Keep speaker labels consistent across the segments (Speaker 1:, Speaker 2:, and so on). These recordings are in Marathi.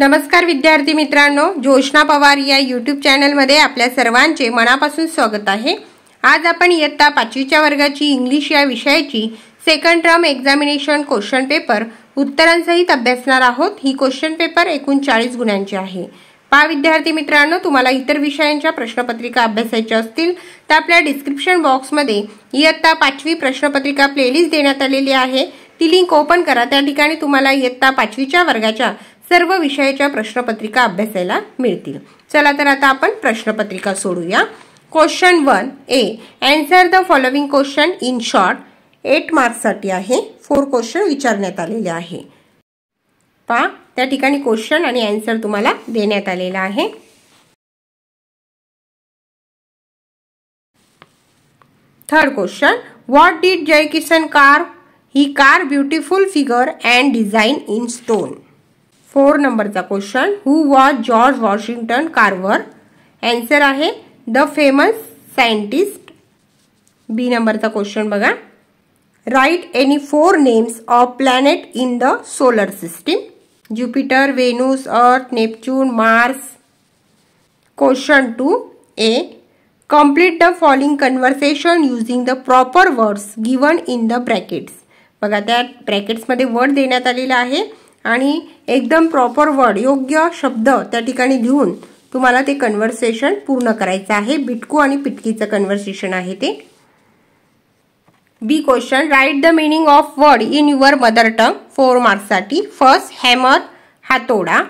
Speaker 1: नमस्कार विद्यार्थी मित्रांनो ज्योष्णा पवार या यूट्यूब चॅनलमध्ये आपल्या सर्वांचे मनापासून स्वागत आहे आज आपण इयत्ता पाचवीच्या वर्गाची इंग्लिश या विषयाची second term examination question paper उत्तरांसहित अभ्यासणार आहोत ही क्वेश्चन पेपर एकूण चाळीस गुणांची आहे पा विद्यार्थी मित्रांनो तुम्हाला इतर विषयांच्या प्रश्नपत्रिका अभ्यासायच्या असतील तर आपल्या डिस्क्रिप्शन बॉक्समध्ये इयत्ता पाचवी प्रश्नपत्रिका प्लेलिस्ट देण्यात आलेली आहे ती लिंक ओपन करा त्या ठिकाणी तुम्हाला इयत्ता पाचवीच्या वर्गाच्या सर्व विषयाच्या प्रश्नपत्रिका अभ्यासायला मिळतील चला तर आता आपण प्रश्नपत्रिका सोडूया question one A answer the following question in short eight मार्क्ससाठी आहे फोर क्वेश्चन विचारण्यात आलेले आहे पा त्या ठिकाणी क्वेश्चन आणि अँसर तुम्हाला देण्यात आलेला आहे third question what did Jai Kisan carve he carve beautiful figure and design in stone four नंबरचा question who was George Washington Carver answer आहे द फेमस सायंटिस्ट बी नंबरचा क्वेश्चन बघा write any four names of planet in the solar system Jupiter Venus Earth Neptune Mars question two A complete the following conversation using the proper words given in the brackets बघा त्या ब्रॅकेट्समध्ये वर्ड देण्यात आलेला आहे आणि एकदम प्रॉपर वर्ड योग्य शब्द त्या ठिकाणी घेऊन तुम्हाला ते कन्व्हर्सेशन पूर्ण करायचं आहे बिटकू आणि पिटकीचं कन्व्हर्सेशन आहे ते B question write the meaning of word in your mother tongue four मार्क्ससाठी फर्स्ट हॅमर हातोडा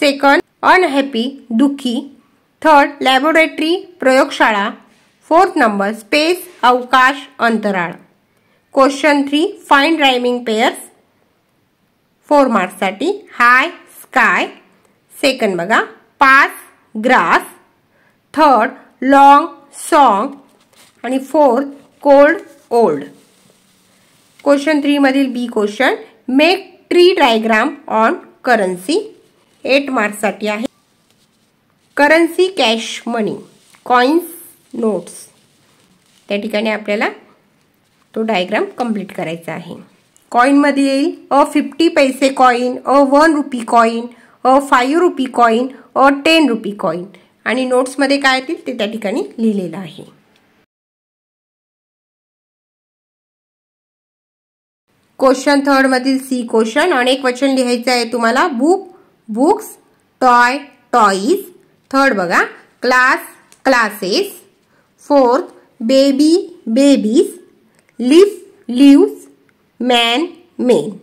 Speaker 1: सेकंड अनहॅपी दुखी थर्ड लॅबोरेटरी प्रयोगशाळा फोर्थ नंबर स्पेस अवकाश अंतराळ question three find rhyming pairs four मार्क्ससाठी हाय स्काय सेकंड बघा pass grass third long song आणि फोर्थ कोल्ड ओल्ड क्वेश्चन थ्रीमधील B question make tree diagram on currency eight मार्क्ससाठी आहे currency cash money coins notes त्या ठिकाणी आपल्याला तो डायग्राम कंप्लीट करायचा आहे मध्ये येईल a fifty paise coin a one rupee coin a five rupee coin a ten rupee coin आणि मध्ये काय येतील ते त्या ठिकाणी लिहिलेलं आहे क्वेश्चन थर्डमधील सी क्वेश्चन अनेक वचन लिहायचं आहे तुम्हाला book books toy toys third बघा class classes fourth baby babies leaf leaves man, mean.